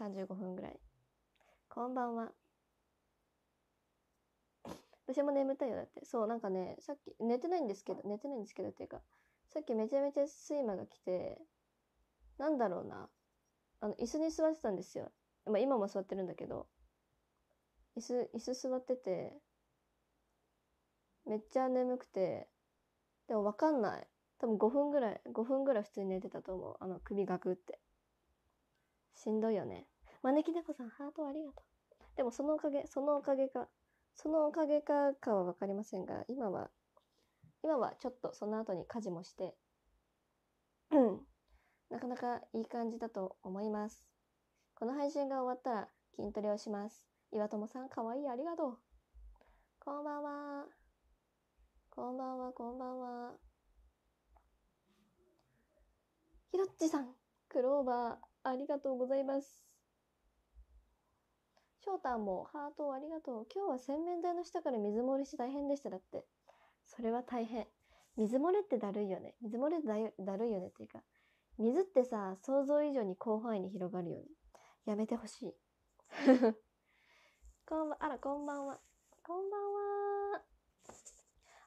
35分ぐらい。こんばんは。私も眠たいよ、だって。そう、なんかね、さっき、寝てないんですけど、寝てないんですけどっていうか、さっきめちゃめちゃ睡魔が来て、なんだろうな。あの、椅子に座ってたんですよ。まあ、今も座ってるんだけど、椅子、椅子座ってて、めっちゃ眠くて、でもわかんない。多分5分ぐらい、5分ぐらい普通に寝てたと思う。あの、首ガクって。しんどいよね。招き猫さん、ハートありがとう。でもそのおかげ、そのおかげか、そのおかげかかは分かりませんが、今は、今はちょっとその後に家事もして、なかなかいい感じだと思います。この配信が終わったら筋トレをします。岩友さん、かわいい、ありがとう。こんばんは。こんばんは、こんばんは。ひろっちさん、クローバー、ありがとうございます。翔太もハートをありがとう。今日は洗面台の下から水漏れして大変でした。だって。それは大変。水漏れってだるいよね。水漏れってだるいよねっていうか。水ってさ、想像以上に広範囲に広がるよね。やめてほしい。こんばん、あら、こんばんは。こんばんは。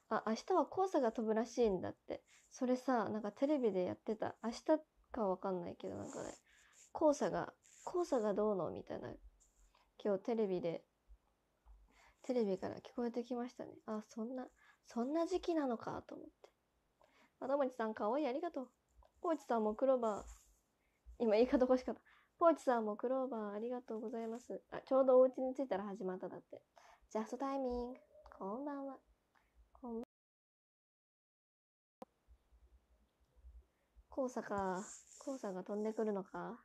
あ、明日は黄砂が飛ぶらしいんだって。それさ、なんかテレビでやってた。明日かわかんないけど、なんかね。黄砂が黄砂がどうのみたいな今日テレビでテレビから聞こえてきましたねあそんなそんな時期なのかと思ってまもちさんかわいいありがとうポーチさんもクローバー今言い方欲しかったポーチさんもクローバーありがとうございますあちょうどお家に着いたら始まっただってジャストタイミングこんばんはこんばんは黄砂か黄砂が飛んでくるのか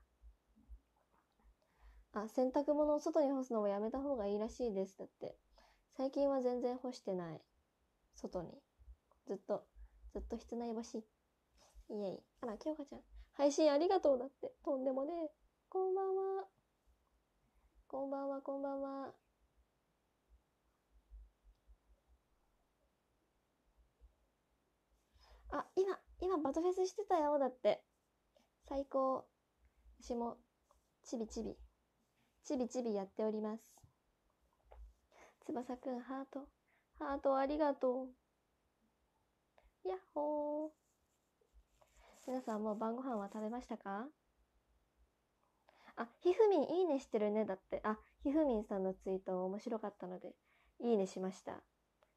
あ、洗濯物を外に干すのもやめた方がいいらしいです。だって。最近は全然干してない。外に。ずっと、ずっと室内干し。イえイ。あら、京香ちゃん。配信ありがとうだって。とんでもねえ。こんばんは。こんばんは、こんばんは。あ、今、今バトフェスしてたよ。だって。最高。私も、ちびちび。ちびちびやっております。翼くん、ハート。ハートありがとう。やっほー。皆さんもう晩ご飯は食べましたかあ、ひふみんいいねしてるね。だって、あ、ひふみんさんのツイート面白かったので、いいねしました。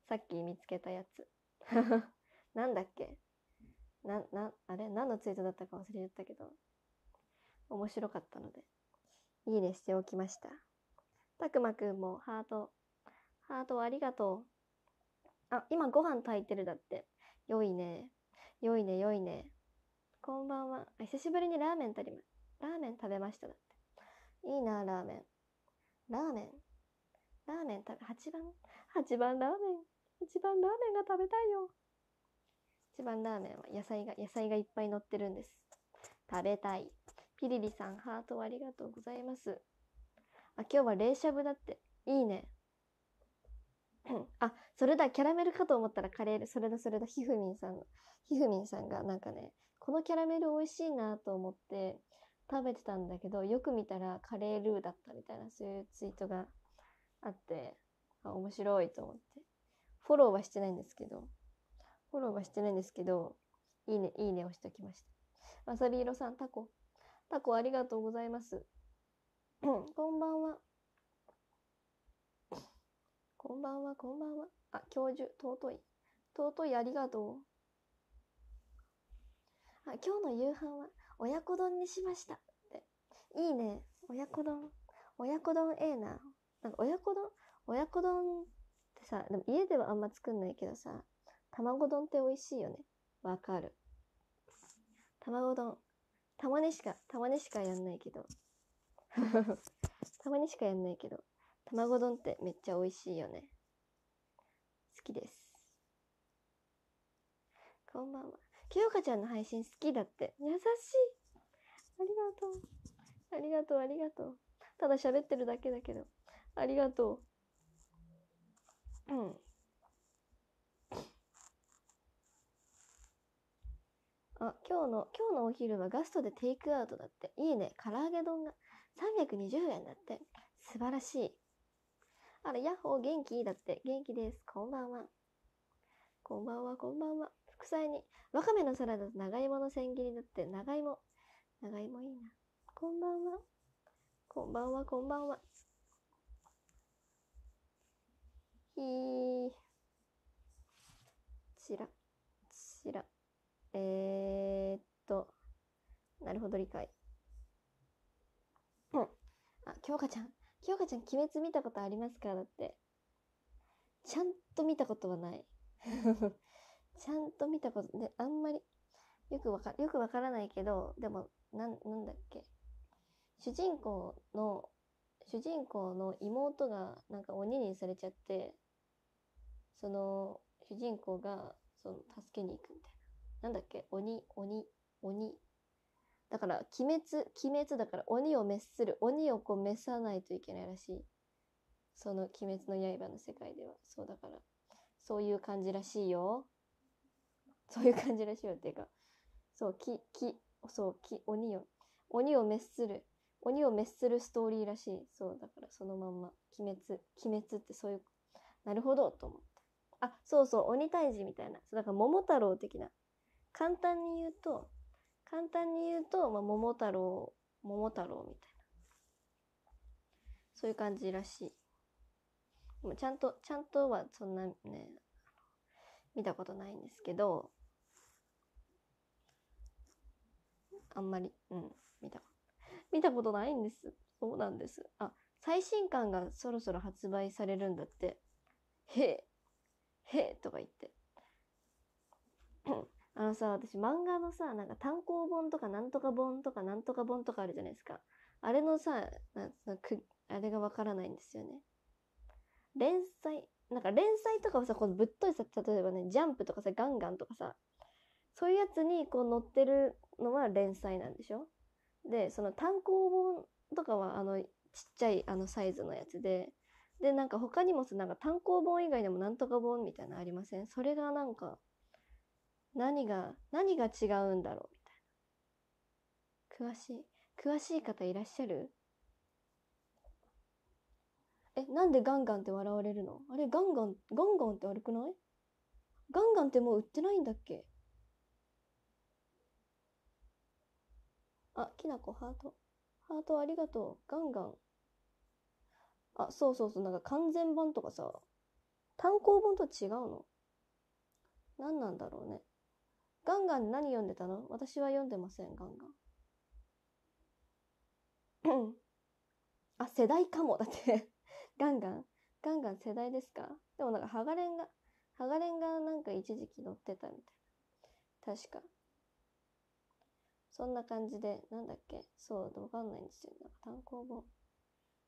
さっき見つけたやつ。なんだっけな、な、あれ何のツイートだったか忘れちゃったけど、面白かったので。いいねしておきました。たくまくんもハート、ハートありがとう。あ、今ご飯炊いてるだって。よいね。よいね、よいね。こんばんは。久しぶりにラーメン食べ、ラーメン食べましただって。いいな、ラーメン。ラーメン。ラーメン食べ、8番 ?8 番ラーメン。1番ラーメンが食べたいよ。1番ラーメンは野菜が、野菜がいっぱい乗ってるんです。食べたい。ピリリさん、ハートありがとうございます。あ、今日は冷しゃぶだって。いいね。あ、それだ、キャラメルかと思ったらカレー、それだ、それだ、ひふみんさんの、ひふみんさんがなんかね、このキャラメル美味しいなと思って食べてたんだけど、よく見たらカレールーだったみたいな、そういうツイートがあって、あ、面白いと思って。フォローはしてないんですけど、フォローはしてないんですけど、いいね、いいねをしときました。わさび色さん、タコ。タコありがとうございます。こんばんは。こんばんは、こんばんは。あ、教授、尊い。尊い、ありがとう。あ、今日の夕飯は、親子丼にしました。って。いいね。親子丼。親子丼ええな。なんか親子丼親子丼ってさ、でも家ではあんま作んないけどさ、卵丼って美味しいよね。わかる。卵丼。たまにしか、たまにしかやんないけど。たまにしかやんないけど。卵丼ってめっちゃ美味しいよね。好きです。こんばんは。清香ちゃんの配信好きだって。優しい。ありがとう。ありがとう、ありがとう。ただ喋ってるだけだけど。ありがとう。うん。あ、今日の、今日のお昼はガストでテイクアウトだって。いいね。唐揚げ丼が320円だって。素晴らしい。あら、ヤッホー元気だって。元気です。こんばんは。こんばんは、こんばんは。副菜に、わかめのサラダと長芋の千切りだって。長芋。長芋いいな。こんばんは。こんばんは、こんばんは。ひー。ちら、ちら。えー、っと、なるほど、理解。うん。あ、京香ちゃん。京香ちゃん、鬼滅見たことありますかだって。ちゃんと見たことはない。ちゃんと見たことで、あんまり、よくわか、よくわからないけど、でも、なん、なんだっけ。主人公の、主人公の妹が、なんか鬼にされちゃって、その、主人公が、その、助けに行くみたいな。なんだっけ鬼、鬼、鬼。だから、鬼滅、鬼滅だから鬼を滅する。鬼をこう滅さないといけないらしい。その鬼滅の刃の世界では。そうだから、そういう感じらしいよ。そういう感じらしいよっていうか、そう、き、き、そう、き、鬼を、鬼を滅する。鬼を滅するストーリーらしい。そう、だからそのまんま、鬼滅、鬼滅ってそういう、なるほど、と思った。あ、そうそう、鬼退治みたいな。そう、だから桃太郎的な。簡単に言うと、簡単に言うと、まあ、桃太郎、桃太郎みたいな。そういう感じらしい。まあ、ちゃんと、ちゃんとはそんなね、見たことないんですけど、あんまり、うん、見たこと、見たことないんです。そうなんです。あ、最新刊がそろそろ発売されるんだって。へえ、へえ、とか言って。あのさ、私漫画のさ、なんか単行本とかなんとか本とかなんとか本とかあるじゃないですか。あれのさ、ななくあれがわからないんですよね。連載、なんか連載とかはさ、このぶっといさ、例えばね、ジャンプとかさ、ガンガンとかさ、そういうやつにこう載ってるのは連載なんでしょで、その単行本とかはあの、ちっちゃいあのサイズのやつで、で、なんか他にもさ、なんか単行本以外でもなんとか本みたいなのありませんそれがなんか、何が、何が違うんだろうみたいな。詳しい、詳しい方いらっしゃるえ、なんでガンガンって笑われるのあれ、ガンガン、ガンガンって悪くないガンガンってもう売ってないんだっけあ、きなこハート。ハートありがとう。ガンガン。あ、そうそうそう。なんか完全版とかさ、単行本と違うの。何なんだろうね。ガンガン何読んでたの私は読んでません、ガンガン。あ、世代かも。だってガンガンガンガン世代ですかでもなんか、ハガレンが、ハガレンがなんか一時期乗ってたみたいな。確か。そんな感じで、なんだっけそう、わかんないんですよ。なんか単行本。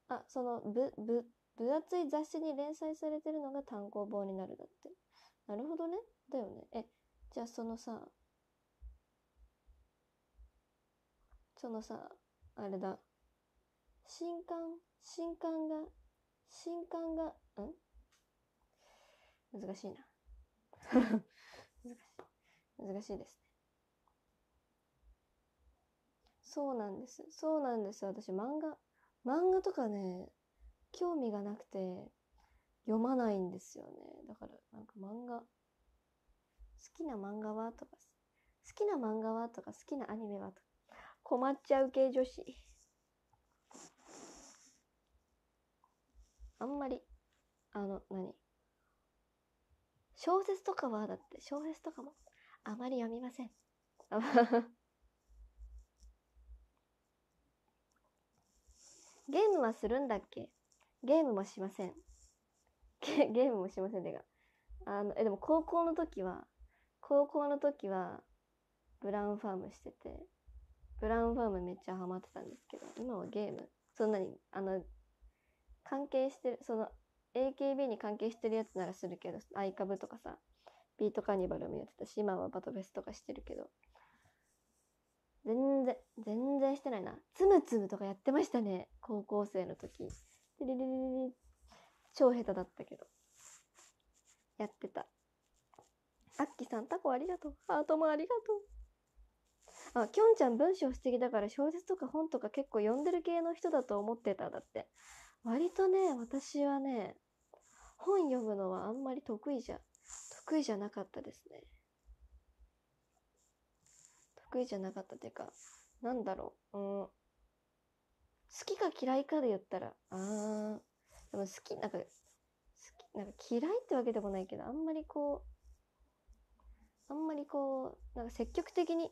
あ、その、ぶ、ぶ、分厚い雑誌に連載されてるのが単行本になるだって。なるほどね。だよね。え、じゃあそのさ、そのさ、あれだ。新刊、新刊が、新刊が、ん難しいな。難しい。難しいですね。そうなんです。そうなんです。私漫画、漫画とかね、興味がなくて読まないんですよね。だからなんか漫画、きな漫画はとか、好きな漫画はとか、好きなアニメはとか、困っちゃう系女子。あんまり、あの、何小説とかはだって小説とかもあまり読みません。ゲームはするんだっけゲームもしません。ゲームもしませんてか。あの、え、でも高校の時は高校の時はブラウンファームしててブラウンファームめっちゃハマってたんですけど今はゲームそんなにあの関係してるその AKB に関係してるやつならするけどアイカブとかさビートカーニバルもやってたし今はバトフェスとかしてるけど全然全然してないなつむつむとかやってましたね高校生の時超下手だったけどやってたあっきさん、タコありがとう。ハートもありがとう。あ、きょんちゃん文章不思議だから小説とか本とか結構読んでる系の人だと思ってた、だって。割とね、私はね、本読むのはあんまり得意じゃ、得意じゃなかったですね。得意じゃなかったっていうか、なんだろう、うん。好きか嫌いかで言ったら、あー、でも好き、なんか、好き、なんか嫌いってわけでもないけど、あんまりこう、あんまりこう、なんか積極的に、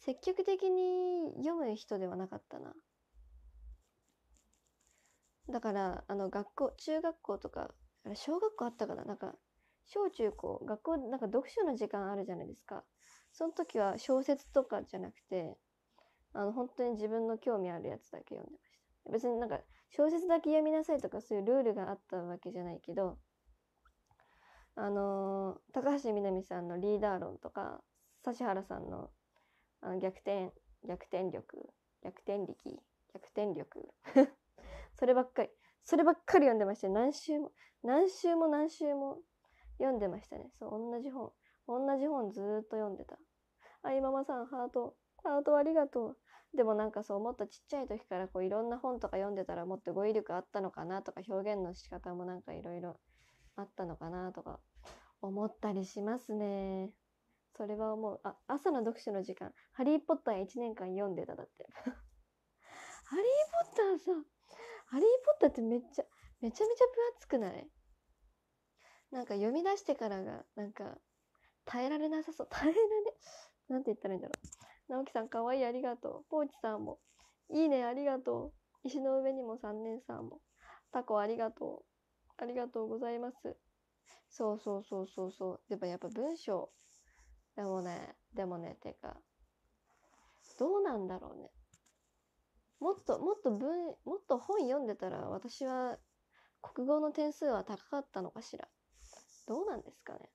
積極的に読む人ではなかったな。だから、あの、学校、中学校とか、あれ、小学校あったかななんか、小中高、学校、なんか読書の時間あるじゃないですか。その時は小説とかじゃなくて、あの、本当に自分の興味あるやつだけ読んでました。別になんか、小説だけ読みなさいとかそういうルールがあったわけじゃないけど、あの高橋みなみさんのリーダー論とか指原さんのあの逆転逆転力逆転力逆転力 そればっかりそればっかり読んでました何週も何週も何週も読んでましたねそう同じ本同じ本ずっと読んでたあいママさんハートハートありがとうでもなんかそうもっとちっちゃい時からこういろんな本とか読んでたらもっと語彙力あったのかなとか表現の仕方もなんかいろいろあったのかなとか思ったりしますね。それは思う。あ、朝の読書の時間。ハリーポッター1年間読んでただって。ハリーポッターさ、ハリーポッターってめっちゃ、めちゃめちゃ分厚くないなんか読み出してからが、なんか、耐えられなさそう。耐えられ、なんて言ったらいいんだろう。直樹さんかわいいありがとう。ポーチさんも。いいねありがとう。石の上にも3年さんも。タコありがとう。ありがとうございます。そうそうそうそうそう。でもやっぱ文章。でもね、でもね、てか、どうなんだろうね。もっと、もっと文、もっと本読んでたら私は国語の点数は高かったのかしら。どうなんですかね。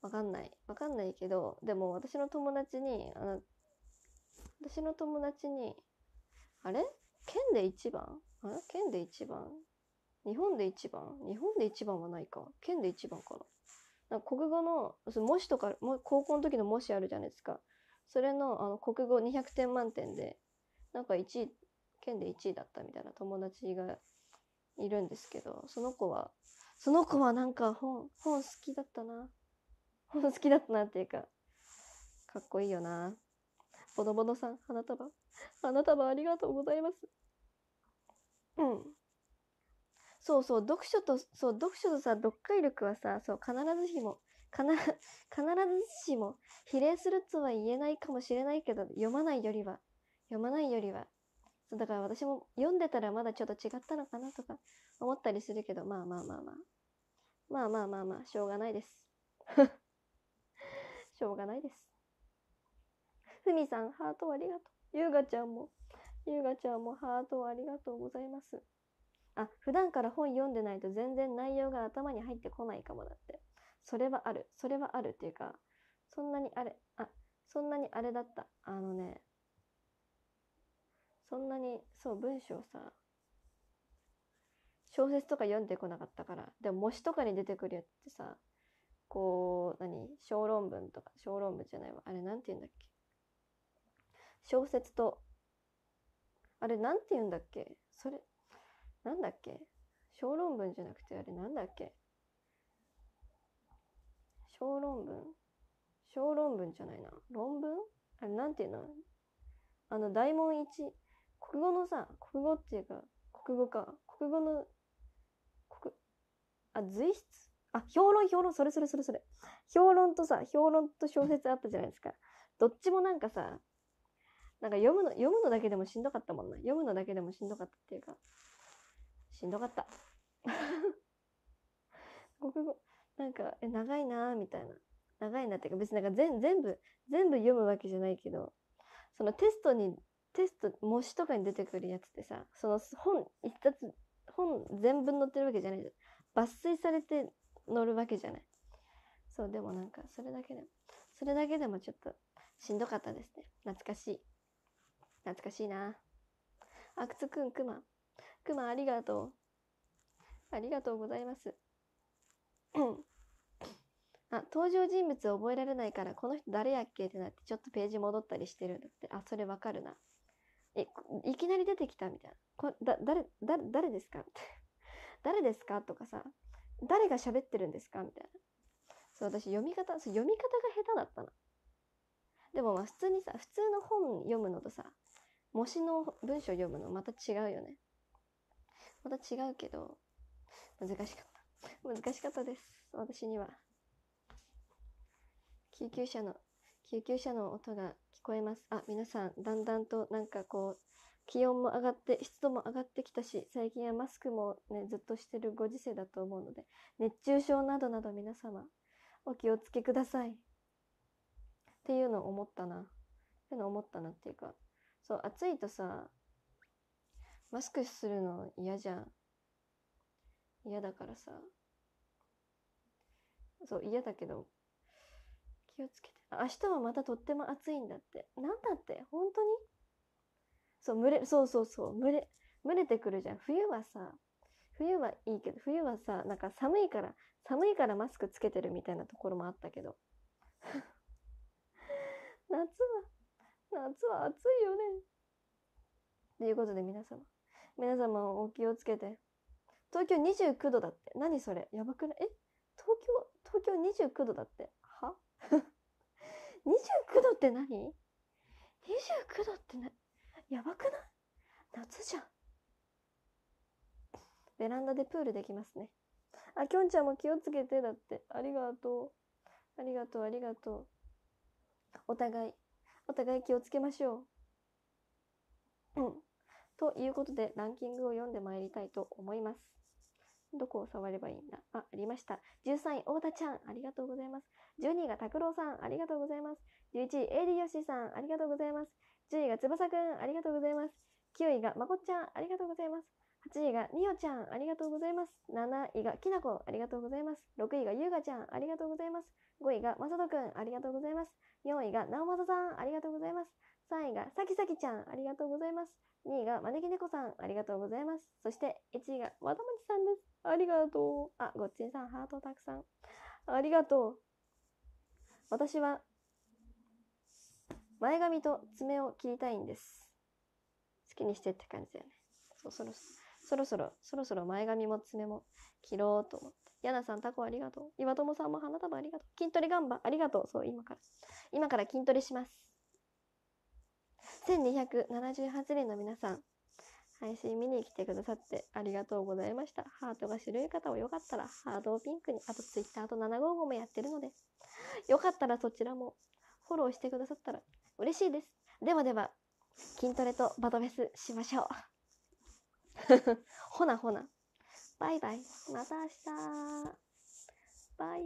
わかんない。わかんないけど、でも私の友達に、あの、私の友達に、あれ県で一番あれ県で一番日本で一番日本で一番はないか。県で一番かな。なんか国語の、模試とか、高校の時の模試あるじゃないですか。それのあの国語200点満点で、なんか1位、県で1位だったみたいな友達がいるんですけど、その子は、その子はなんか本、本好きだったな。本好きだったなっていうか、かっこいいよな。ボノボノさん、花束。花束ありがとうございます。うん。そうそう、読書と、そう、読書とさ、読解力はさ、そう、必ずしも、必ずしも、比例するとは言えないかもしれないけど、読まないよりは、読まないよりは、そう、だから私も読んでたらまだちょっと違ったのかなとか思ったりするけど、まあまあまあまあ。まあまあまあまあ、しょうがないです。しょうがないです。ふみさん、ハートありがとう。ゆうがちゃんも、ゆうがちゃんもハートありがとうございます。あ、普段から本読んでないと全然内容が頭に入ってこないかもだって。それはある。それはあるっていうか、そんなにあれ、あ、そんなにあれだった。あのね、そんなに、そう、文章さ、小説とか読んでこなかったから。でも模試とかに出てくるやつってさ、こう、何小論文とか、小論文じゃないわ。あれなんて言うんだっけ小説と、あれなんて言うんだっけそれ、なんだっけ小論文じゃなくてあれなんだっけ小論文小論文じゃないな。論文あれなんていうのあの、大問1。国語のさ、国語っていうか、国語か。国語の、国、あ、随筆あ、評論、評論、それそれそれそれ。評論とさ、評論と小説あったじゃないですか。どっちもなんかさ、なんか読むの、読むのだけでもしんどかったもんな。読むのだけでもしんどかったっていうか、しんどかった。国 語、なんか、え、長いなーみたいな。長いなっていうか、別になんか全全部、全部読むわけじゃないけど、そのテストに、テスト、模試とかに出てくるやつってさ、その本、一冊、本全文載ってるわけじゃないじゃん。抜粋されて載るわけじゃない。そう、でもなんか、それだけでも、それだけでもちょっとしんどかったですね。懐かしい。懐かしいな。あくつくん、くま。くまありがとう。ありがとうございます。あ、登場人物覚えられないから、この人誰やっけってなって、ちょっとページ戻ったりしてるんだって。あ、それわかるな。え、いきなり出てきたみたいな。こだ、誰、誰ですかって 誰ですかとかさ、誰が喋ってるんですかみたいな。そう、私読み方、そう読み方が下手だったな。でもまあ普通にさ、普通の本読むのとさ、模試の文章読むのまた違うよね。また違うけど、難しかった。難しかったです。私には。救急車の、救急車の音が聞こえます。あ、皆さん、だんだんとなんかこう、気温も上がって、湿度も上がってきたし、最近はマスクもね、ずっとしてるご時世だと思うので、熱中症などなど皆様、お気をつけください。っていうのを思ったな。っていうのを思ったなっていうか、そう、暑いとさ、マスクするの嫌じゃん。嫌だからさ。そう、嫌だけど、気をつけて。明日はまたとっても暑いんだって。なんだって本当にそう、蒸れ、そうそうそう、蒸れ、蒸れてくるじゃん。冬はさ、冬はいいけど、冬はさ、なんか寒いから、寒いからマスクつけてるみたいなところもあったけど。夏は、夏は暑いよね。ということで皆様、皆様お気をつけて。東京29度だって。何それやばくないえ東京、東京29度だって。は ?29 度って何 ?29 度ってな、やばくない夏じゃん。ベランダでプールできますね。あ、きょんちゃんも気をつけてだって。ありがとう。ありがとう、ありがとう。お互い、お互い気をつけましょう。うん。ということで、ランキングを読んでまいりたいと思います。どこを触ればいいんだあ、ありました。13位、大田ちゃん、ありがとうございます。12位が拓郎さん、ありがとうございます。11位、AD よしさん、ありがとうございます。10位が翼くん、ありがとうございます。9位がまこちゃん、ありがとうございます。8位がみおちゃん、ありがとうございます。7位がきなこ、ありがとうございます。6位がゆうがちゃん、ありがとうございます。5位がまさとくん、ありがとうございます。4位がなおまささん、ありがとうございます。3位がさきさきちゃん、ありがとうございます。2位が招き猫さん、ありがとうございます。そして、1位が和田町さんです。ありがとう。あ、ごっちんさん、ハートたくさん。ありがとう。私は、前髪と爪を切りたいんです。好きにしてって感じだよね。そそろそろ、そろそろ、そろ前髪も爪も切ろうと思って。やなさん、タコありがとう。岩友さんも花束ありがとう。筋トレガンバありがとう。そう、今から。今から筋トレします。1278人の皆さん、配信見に来てくださってありがとうございました。ハートが白い方はよかったら、ハートをピンクに、あと Twitter と755もやってるので、よかったらそちらもフォローしてくださったら嬉しいです。ではでは、筋トレとバドフェスしましょう。ほなほな。バイバイ。また明日。バイバイ。